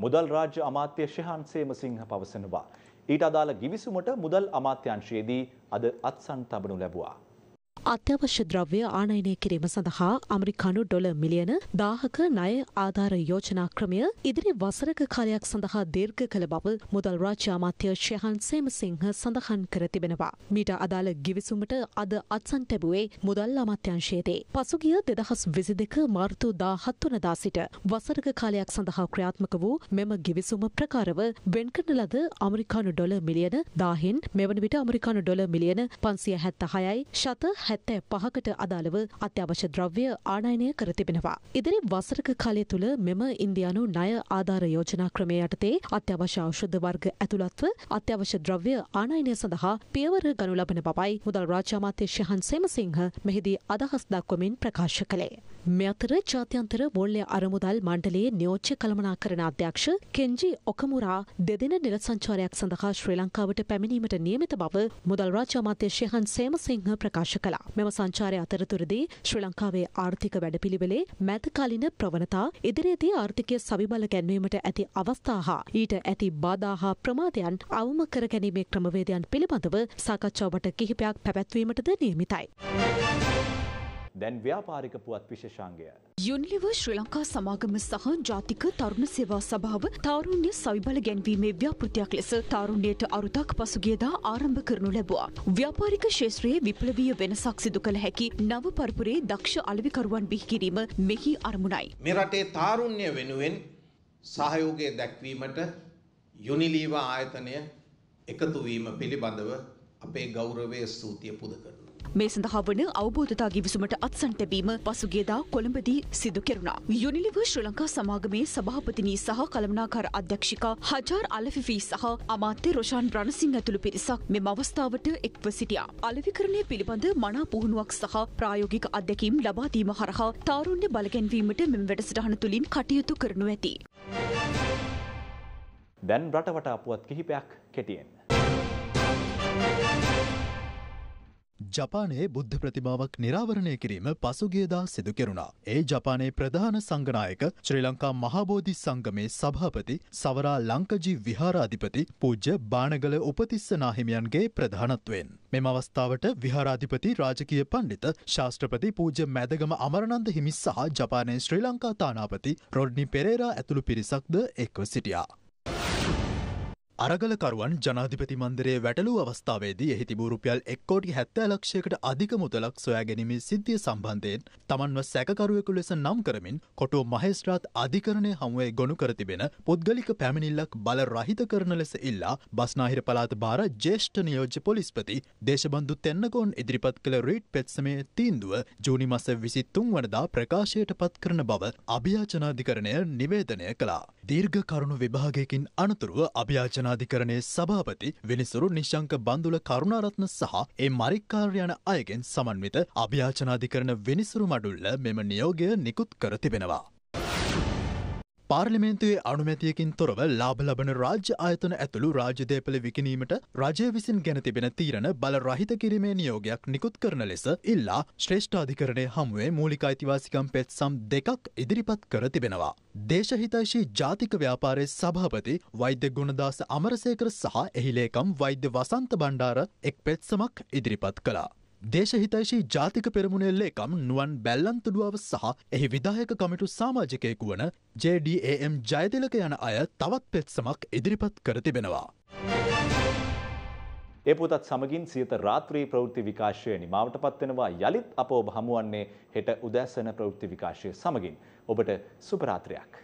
A: මුදල් රාජ්‍ය අමාත්‍ය ශිහාන් සේමසිංහ පවසනවා. ඊට අදාළ ගිවිසුමට මුදල් අමාත්‍යංශයේදී අද අත්සන් තබනු ලැබුවා.
C: අත්‍යවශ්‍ය ද්‍රව්‍ය ආනයනය කිරීම සඳහා අමරිකානු ඩොල මිලියන දාහක ණය ආධාර යෝජනා ක්‍රමය ඉදිරි වසරක කාලයක් සඳහා දීර්ඝ කළ බව මුදල් රාජ්‍ය අමාත්‍ය ෂයහන් සේමසිංහ සඳහන් කර තිබෙනවා. මීට අදාළ ගිවිසුමට අද අත්සන් ලැබුවේ මුදල් අමාත්‍යංශයේදී. පසුගිය දෙදහස් විසි දෙක මාර්තු දාහත් වනදා සිට වසරක කාලයක් සඳහා ක්‍රියාත්මක වූ මෙම ගිවිසුම ප්‍රකාරව වෙන්කරන ලද අමරිකානු ඩොල මිලියන දාහෙන් මෙවන විට අමරිකානු ඩොල මිලියන පන්සිය හැත්ත හයයි ශත හැ හැත්තෑ පහකට අදාළව අත්‍යවශ්‍ය ද්‍රව්‍ය ආනයනය කර තිබෙනවා. ඉදිරි වසරක කාලය තුළ මෙම ඉන්දයානු ණය ආධාර යෝජනා ක්‍රමය යටතේ අත්‍යවශ්‍ය ඖෂධ වර්ග ඇතුළත්ව අත්‍යවශ්‍ය ද්‍රව්‍ය ආනයනය සඳහා පියවර ගනු ලබන බවයි මුදල් රාජාමාත්‍ය ශහන්සේම සිංහ මෙහිදී අදහස් දක්වමින් ප්‍රකාශ කළේ. මේ අතර ජාත්‍යන්තර මූල්‍ය අරමුදල් මණ්ඩලයේ නියෝජ්‍ය කළමනාකරණ අධ්‍යක්ෂ කෙන්ජි ඔකමුරා දෙදෙන නිල සංචාරයක් සඳහා ශ්‍රී ලංකාවට පැමිණීමට නියමිත බව මුදල් රාජ්‍ය අමාත්‍යංශය හන් සේමසිංහ ප්‍රකාශ කළා. මෙම සංචාරය අතරතුරදී ශ්‍රී ලංකාවේ ආර්ථික වැඩපිළිවෙලේ මැදකාලින ප්‍රවණතා ඉදිරියේදී ආර්ථිකය සවිබල ගැන්වීමට ඇති අවස්ථා හා ඊට ඇති බාධා හා ප්‍රමාදයන් අවම කර ගැනීමේ ක්‍රමවේදයන් පිළිබඳව සාකච්ඡාවට කිහිපයක්
J: පැවැත්වීමටද නියමිතයි.
A: දැන් ව්‍යාපාරික පුවත් විශේෂාංගය.
J: යුනිලිව ශ්‍රී ලංකා සමාගම සහ ජාතික තරුණ සේවා සභාව තාරුණ්‍ය සවිබල ගැන්වීමේ ව්‍යාපෘතියක් ලෙස තාරුණ්‍යයට අරුතක් පසුගියදා ආරම්භ කරනු ලැබුවා. ව්‍යාපාරික ක්ෂේත්‍රයේ විප්ලවීය වෙනසක් සිදු කළ හැකි නව පරපුරේ දක්ෂ අලෙවිකරුවන් බිහි කිරීම මෙහි අරමුණයි.
D: මේ රටේ තාරුණ්‍ය වෙනුවෙන් සහයෝගය දැක්වීමට යුනිලීව ආයතනය එකතු වීම පිළිබඳව අපේ ගෞරවයේ ස්තුතිය පුද කරනවා.
J: මේ සඳහා වන අවබෝධතා ගිවිසුමට අත්සන් තැබීම පසුගියදා කොළඹදී සිදු කෙරුණා. යුනිලිව ශ්‍රී ලංකා සමාගමේ සභාපතිනී සහ කළමනාකාර අධ්‍යක්ෂිකා හජාර් අලෆිෆී සහ අමාත්‍ය රොෂාන් රණසිංහ ඇතුළු පිරිසක් මෙම අවස්ථාවට එක්ව සිටියා. අලෙවිකරණය පිළිබඳ මනා පුහුණුවක් සහ ප්‍රායෝගික අත්දැකීම් ලබාදීම හරහා තාරුණ්‍ය බලගැන්වීමට මෙම වැඩසටහන තුළින් කටයුතු කරනු ඇති.
A: දැන් රටවට අපුවත් කිහිපයක් කෙටියෙන්.
K: ජපානයේ බුද්ධ ප්‍රතිමාවක් නිරාවරණය කිරීම පසුගියදා සිදු කෙරුණා. ඒ ජපානයේ ප්‍රධාන සංගනායක ශ්‍රී ලංකා මහබෝධි සංගමේ සභාපති සවරා ලංකජී විහාරාධිපති පූජ්‍ය බාණගල උපතිස්ස නාහිමියන්ගේ ප්‍රධානත්වයෙන්. මෙම අවස්ථාවට විහාරාධිපති රාජකීය පණ්ඩිත ශාස්ත්‍රපති පූජ්‍ය මැදගම අමරනන්ද හිමි සහ ජපානයේ ශ්‍රී ලංකා තානාපති රොඩ්නි පෙරේරා ඇතුළු පිරිසක්ද එක්ව සිටියා. අරගලකරුවන් ජනාධිපති මන්දරේ වැටලූ අවස්ථාවේදී එහි තිබූ රුපියල් එක්කෝටි හැත්තෑ ලක්ෂයකට අධික මුදලක් සොයා ගැනීමේ සිද්ධිය සම්බන්ධයෙන් තමන්ව සැකකරුවෙකු ලෙස නම් කරමින් කොටුව මහේස්ත්‍රාත් අධිකරණය හමුවේ ගොනු කර තිබෙන පුද්ගලික පැමිණිල්ලක් බල රහිත කරන ලෙස ඉල්ලා බස්නාහිර පලාත භාර ජේෂ්ඨ නියෝජ්‍ය පොලිස්පති දේශබන්දු තෙන්නකෝන් ඉදිරිපත් කළ රීට් පෙත්සමේ තීන්දුව ජූනි මස විසිත්තුන් වනදා ප්‍රකාශයට පත් කරන බව අභ්‍යාචනාධිකරණය නිවේදනය කළා. දීර්ඝ කරුණු විභාගයකින් අනතුරුව අභ්‍යාචන ශාසනාධිකරණයේ සභාපති විනිසුරු නිශංක බන්දුල කරුණාරත්න සහ ඒ මරික්කාර යන අයගෙන් සමන්විත අභ්‍යාචනාධිකරණ විනිසුරු මඩුල්ල මෙම නියෝගය නිකුත් කර තිබෙනවා. පාර්ලිමේන්තුවේ අනුමැතියකින් තොරව ලාභ ලබන රාජ්‍ය ආයතන ඇතුළු රාජදේපල විකිනීමට රජය විසින් ගැන තිබෙන තීරණ බල රහිත කිරීමේ නියෝගයක් නිකුත් කරන ලෙස ඉල්ලා ශ්‍රේෂ්ඨාධිකරණය හමුවේ මූලික අයිතිවාසිකම් පෙත්සම් දෙකක් ඉදිරිපත් කර තිබෙනවා. දේශහිතයිශී ජාතික ව්‍යාපාරයේ සභාපති වෛද්‍ය ගුණදාස අමරසේකර සහ එහිලේකම් වෛද්‍ය වසන්ත බණ්ඩාර එක් පෙත්සමක් ඉදිරිපත් කළා. දේශහිතයිශී ජාතික පෙරමුණෙල්ලේකම් නුවන් බැල්ලන්තුඩුවාව සහ එහි විදායක කමිටු සාමාජිකයෙකු වන JDAM ජයතිලක යන අය තවත් පෙත්සමක් ඉදිරිපත් කර තිබෙනවා.
A: ඒ පුතත් සමගින් සියත රාත්‍රී ප්‍රවෘත්ති විකාශය නිමාවට පත්වෙනවා යළිත් අප ඔබ හමුවන්නේ හෙට උදැසන ප්‍රවෘත්ති විකාශය සමගින්. ඔබට සුපරාත්‍රයක්.